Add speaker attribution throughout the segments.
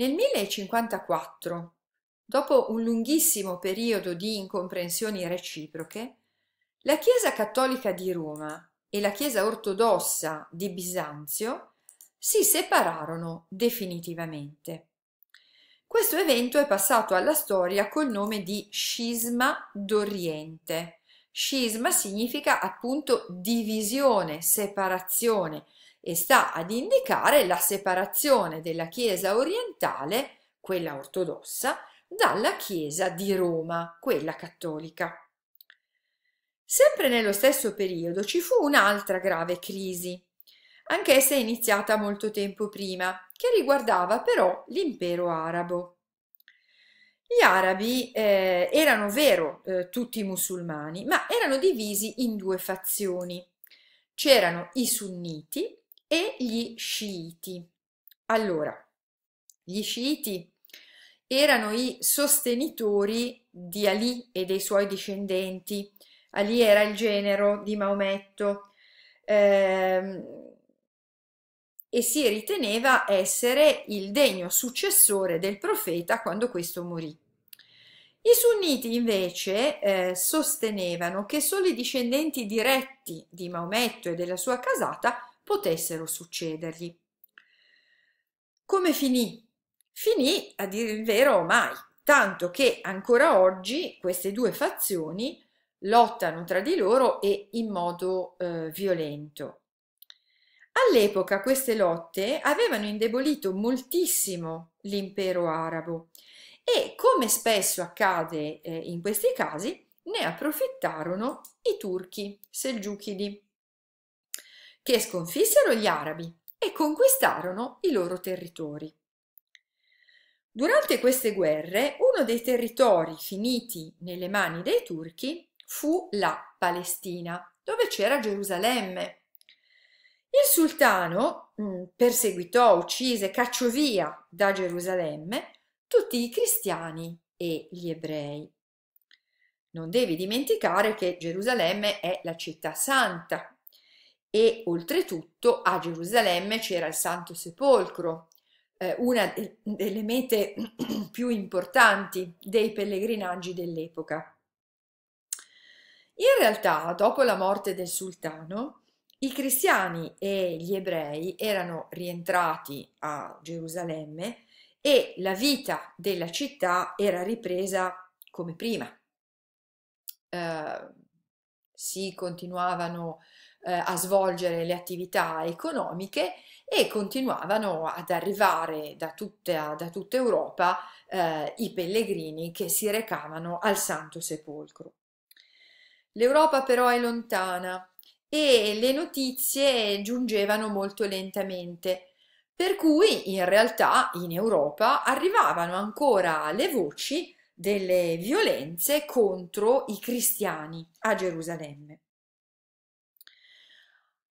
Speaker 1: Nel 1054, dopo un lunghissimo periodo di incomprensioni reciproche, la Chiesa cattolica di Roma e la Chiesa ortodossa di Bisanzio si separarono definitivamente. Questo evento è passato alla storia col nome di Scisma d'Oriente. Scisma significa appunto divisione, separazione, e sta ad indicare la separazione della Chiesa orientale, quella ortodossa, dalla Chiesa di Roma, quella cattolica. Sempre nello stesso periodo ci fu un'altra grave crisi, anch'essa iniziata molto tempo prima, che riguardava però l'impero arabo. Gli arabi eh, erano vero eh, tutti musulmani, ma erano divisi in due fazioni. C'erano i sunniti e gli sciiti. Allora, gli sciiti erano i sostenitori di Ali e dei suoi discendenti. Ali era il genero di Maometto ehm, e si riteneva essere il degno successore del profeta quando questo morì. I sunniti invece eh, sostenevano che solo i discendenti diretti di Maometto e della sua casata potessero succedergli. Come finì? Finì, a dire il vero, mai, tanto che ancora oggi queste due fazioni lottano tra di loro e in modo eh, violento. All'epoca queste lotte avevano indebolito moltissimo l'impero arabo e, come spesso accade eh, in questi casi, ne approfittarono i turchi selgiuchidi che sconfissero gli arabi e conquistarono i loro territori. Durante queste guerre uno dei territori finiti nelle mani dei turchi fu la Palestina, dove c'era Gerusalemme. Il sultano mm, perseguitò, uccise, cacciò via da Gerusalemme tutti i cristiani e gli ebrei. Non devi dimenticare che Gerusalemme è la città santa e oltretutto a Gerusalemme c'era il Santo Sepolcro, eh, una de- delle mete più importanti dei pellegrinaggi dell'epoca. In realtà, dopo la morte del sultano, i cristiani e gli ebrei erano rientrati a Gerusalemme e la vita della città era ripresa come prima. Eh, si continuavano eh, a svolgere le attività economiche e continuavano ad arrivare da tutta, da tutta Europa eh, i pellegrini che si recavano al Santo Sepolcro. L'Europa però è lontana e le notizie giungevano molto lentamente, per cui in realtà in Europa arrivavano ancora le voci delle violenze contro i cristiani a Gerusalemme.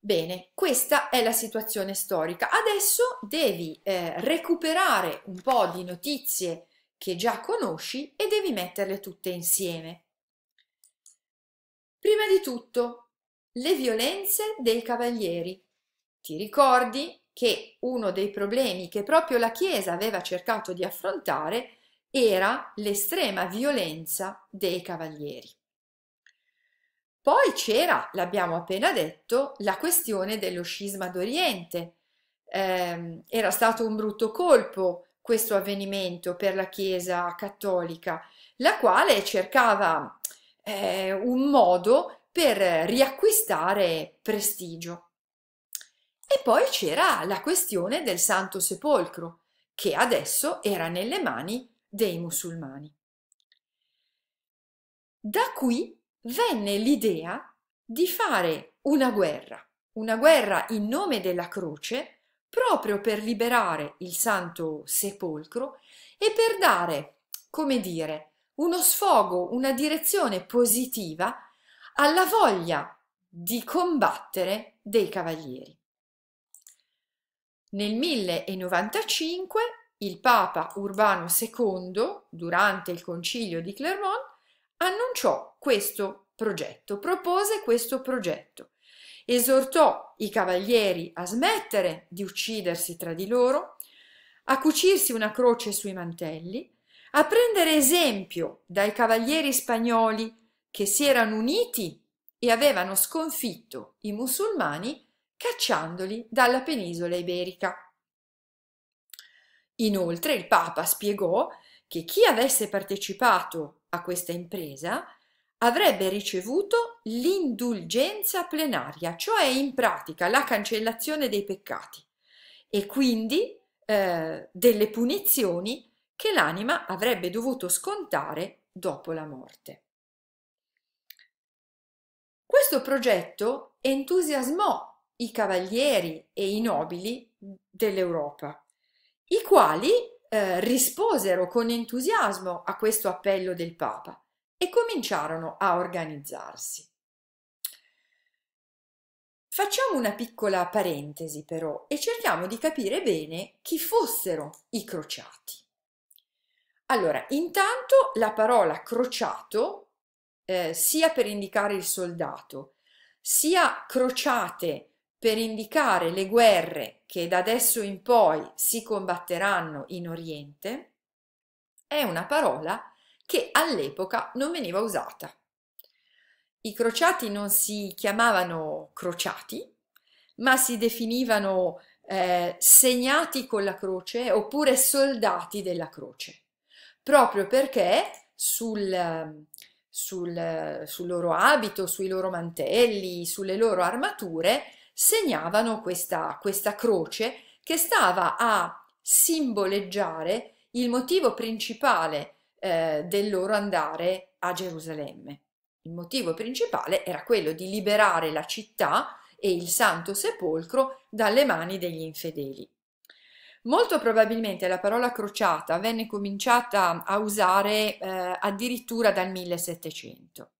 Speaker 1: Bene, questa è la situazione storica. Adesso devi eh, recuperare un po' di notizie che già conosci e devi metterle tutte insieme. Prima di tutto, le violenze dei cavalieri. Ti ricordi che uno dei problemi che proprio la Chiesa aveva cercato di affrontare era l'estrema violenza dei cavalieri. Poi c'era, l'abbiamo appena detto, la questione dello scisma d'Oriente. Eh, era stato un brutto colpo questo avvenimento per la Chiesa cattolica, la quale cercava eh, un modo per riacquistare prestigio. E poi c'era la questione del Santo Sepolcro, che adesso era nelle mani dei musulmani. Da qui venne l'idea di fare una guerra, una guerra in nome della croce, proprio per liberare il Santo Sepolcro e per dare, come dire, uno sfogo, una direzione positiva alla voglia di combattere dei cavalieri. Nel 1095 il Papa Urbano II, durante il concilio di Clermont, annunciò questo progetto, propose questo progetto, esortò i cavalieri a smettere di uccidersi tra di loro, a cucirsi una croce sui mantelli, a prendere esempio dai cavalieri spagnoli che si erano uniti e avevano sconfitto i musulmani cacciandoli dalla penisola iberica. Inoltre il Papa spiegò che chi avesse partecipato a questa impresa avrebbe ricevuto l'indulgenza plenaria, cioè in pratica la cancellazione dei peccati e quindi eh, delle punizioni che l'anima avrebbe dovuto scontare dopo la morte. Questo progetto entusiasmò i cavalieri e i nobili dell'Europa, i quali eh, risposero con entusiasmo a questo appello del Papa e cominciarono a organizzarsi. Facciamo una piccola parentesi però e cerchiamo di capire bene chi fossero i crociati. Allora, intanto la parola crociato, eh, sia per indicare il soldato, sia crociate per indicare le guerre che da adesso in poi si combatteranno in Oriente, è una parola che all'epoca non veniva usata. I crociati non si chiamavano crociati, ma si definivano eh, segnati con la croce oppure soldati della croce, proprio perché sul, sul, sul loro abito, sui loro mantelli, sulle loro armature segnavano questa, questa croce che stava a simboleggiare il motivo principale eh, del loro andare a Gerusalemme. Il motivo principale era quello di liberare la città e il Santo Sepolcro dalle mani degli infedeli. Molto probabilmente la parola crociata venne cominciata a usare eh, addirittura dal 1700.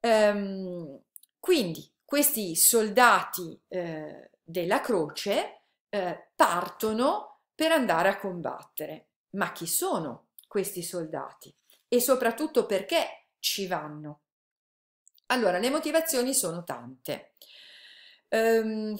Speaker 1: Ehm, quindi questi soldati eh, della croce eh, partono per andare a combattere. Ma chi sono questi soldati? E soprattutto perché ci vanno? Allora, le motivazioni sono tante. Um,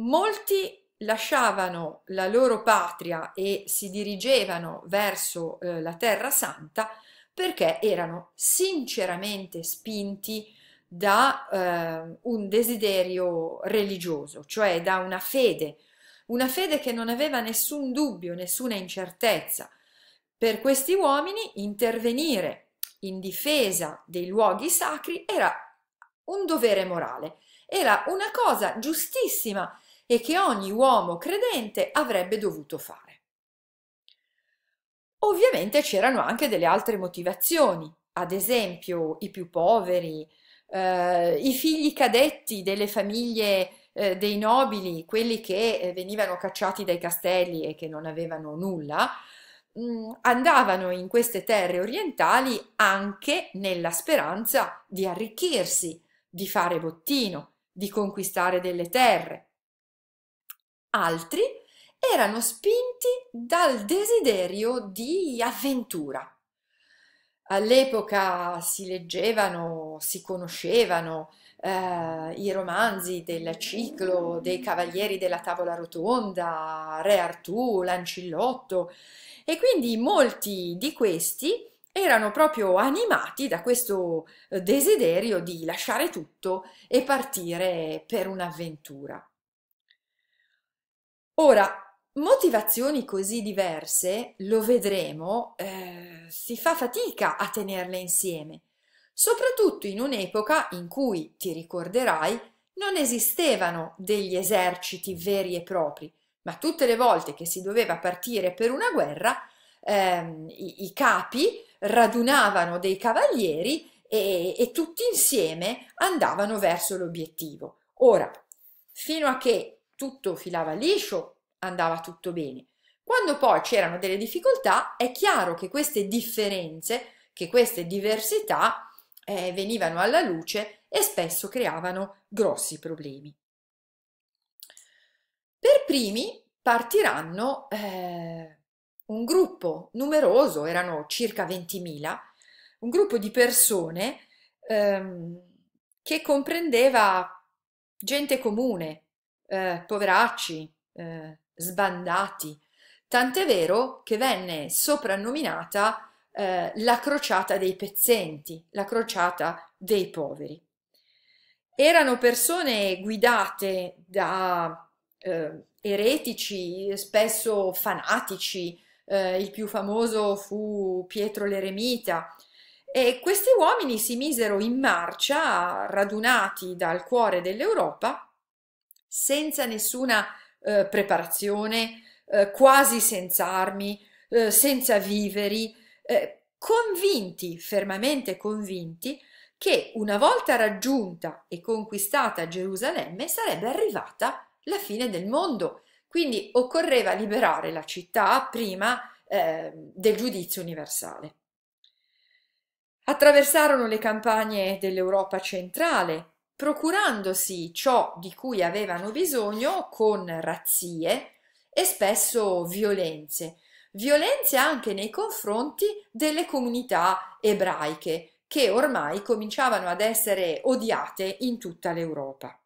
Speaker 1: molti lasciavano la loro patria e si dirigevano verso eh, la Terra Santa perché erano sinceramente spinti da eh, un desiderio religioso, cioè da una fede, una fede che non aveva nessun dubbio, nessuna incertezza. Per questi uomini intervenire in difesa dei luoghi sacri era un dovere morale, era una cosa giustissima e che ogni uomo credente avrebbe dovuto fare. Ovviamente c'erano anche delle altre motivazioni, ad esempio i più poveri, eh, i figli cadetti delle famiglie eh, dei nobili, quelli che eh, venivano cacciati dai castelli e che non avevano nulla, mm, andavano in queste terre orientali anche nella speranza di arricchirsi, di fare bottino, di conquistare delle terre. Altri erano spinti dal desiderio di avventura All'epoca si leggevano, si conoscevano eh, i romanzi del ciclo dei Cavalieri della Tavola Rotonda, Re Artù, Lancillotto e quindi molti di questi erano proprio animati da questo eh, desiderio di lasciare tutto e partire per un'avventura. Ora, motivazioni così diverse, lo vedremo, eh, si fa fatica a tenerle insieme, soprattutto in un'epoca in cui, ti ricorderai, non esistevano degli eserciti veri e propri, ma tutte le volte che si doveva partire per una guerra, ehm, i, i, capi radunavano dei cavalieri e, e tutti insieme andavano verso l'obiettivo. Ora, fino a che tutto filava liscio, andava tutto bene. Quando poi c'erano delle difficoltà, è chiaro che queste differenze, che queste diversità eh, venivano alla luce e spesso creavano grossi problemi. Per primi partiranno eh, un gruppo numeroso, erano circa 20.000, un gruppo di persone ehm, che comprendeva gente comune, eh, poveracci, eh, sbandati, tant'è vero che venne soprannominata eh, la crociata dei pezzenti, la crociata dei poveri. Erano persone guidate da eh, eretici, spesso fanatici, eh, il più famoso fu Pietro l'Eremita, e questi uomini si misero in marcia, radunati dal cuore dell'Europa, senza nessuna eh, preparazione, eh, quasi senza armi, eh, senza viveri, eh, convinti, fermamente convinti, che una volta raggiunta e conquistata Gerusalemme sarebbe arrivata la fine del mondo. Quindi occorreva liberare la città prima eh, del giudizio universale. Attraversarono le campagne dell'Europa centrale, procurandosi ciò di cui avevano bisogno con razzie e spesso violenze, violenze anche nei confronti delle comunità ebraiche che ormai cominciavano ad essere odiate in tutta l'Europa.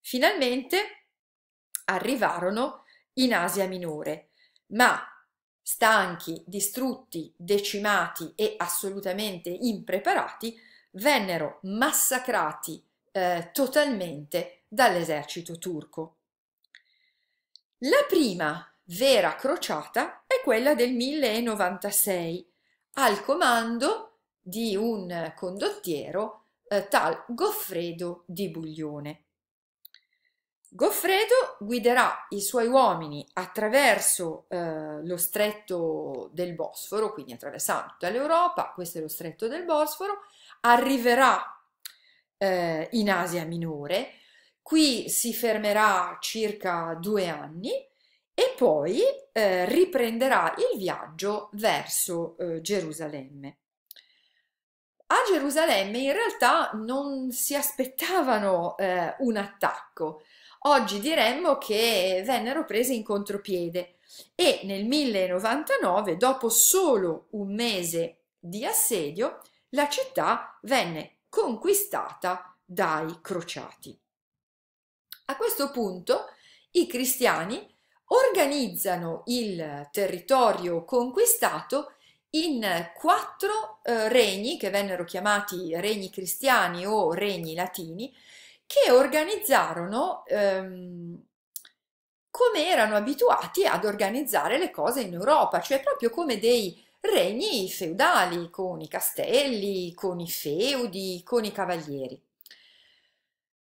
Speaker 1: Finalmente arrivarono in Asia Minore, ma stanchi, distrutti, decimati e assolutamente impreparati, vennero massacrati eh, totalmente dall'esercito turco. La prima vera crociata è quella del 1096, al comando di un condottiero eh, tal Goffredo di Buglione. Goffredo guiderà i suoi uomini attraverso eh, lo stretto del Bosforo, quindi attraversando tutta l'Europa, questo è lo stretto del Bosforo, arriverà eh, in Asia Minore. Qui si fermerà circa due anni e poi eh, riprenderà il viaggio verso eh, Gerusalemme. A Gerusalemme in realtà non si aspettavano eh, un attacco, oggi diremmo che vennero presi in contropiede e nel 1099, dopo solo un mese di assedio, la città venne conquistata dai crociati. A questo punto i cristiani organizzano il territorio conquistato in quattro eh, regni che vennero chiamati regni cristiani o regni latini che organizzarono ehm, come erano abituati ad organizzare le cose in Europa, cioè proprio come dei regni feudali con i castelli, con i feudi, con i cavalieri.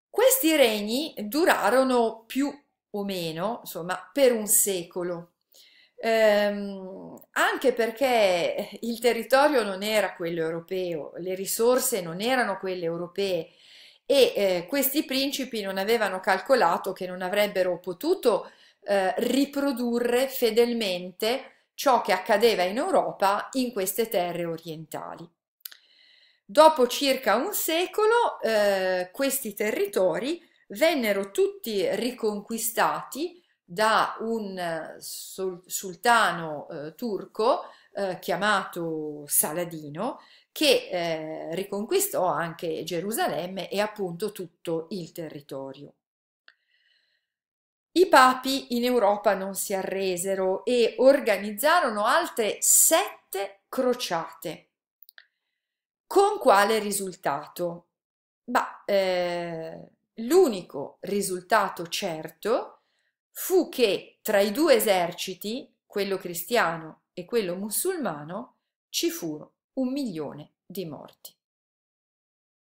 Speaker 1: Questi regni durarono più o meno, insomma, per un secolo, ehm, anche perché il territorio non era quello europeo, le risorse non erano quelle europee e eh, questi principi non avevano calcolato che non avrebbero potuto eh, riprodurre fedelmente ciò che accadeva in Europa in queste terre orientali. Dopo circa un secolo eh, questi territori vennero tutti riconquistati da un eh, sultano eh, turco eh, chiamato Saladino che eh, riconquistò anche Gerusalemme e appunto tutto il territorio. I papi in Europa non si arresero e organizzarono altre sette crociate. Con quale risultato? Bah, eh, l'unico risultato certo fu che tra i due eserciti, quello cristiano e quello musulmano, ci furono un milione di morti.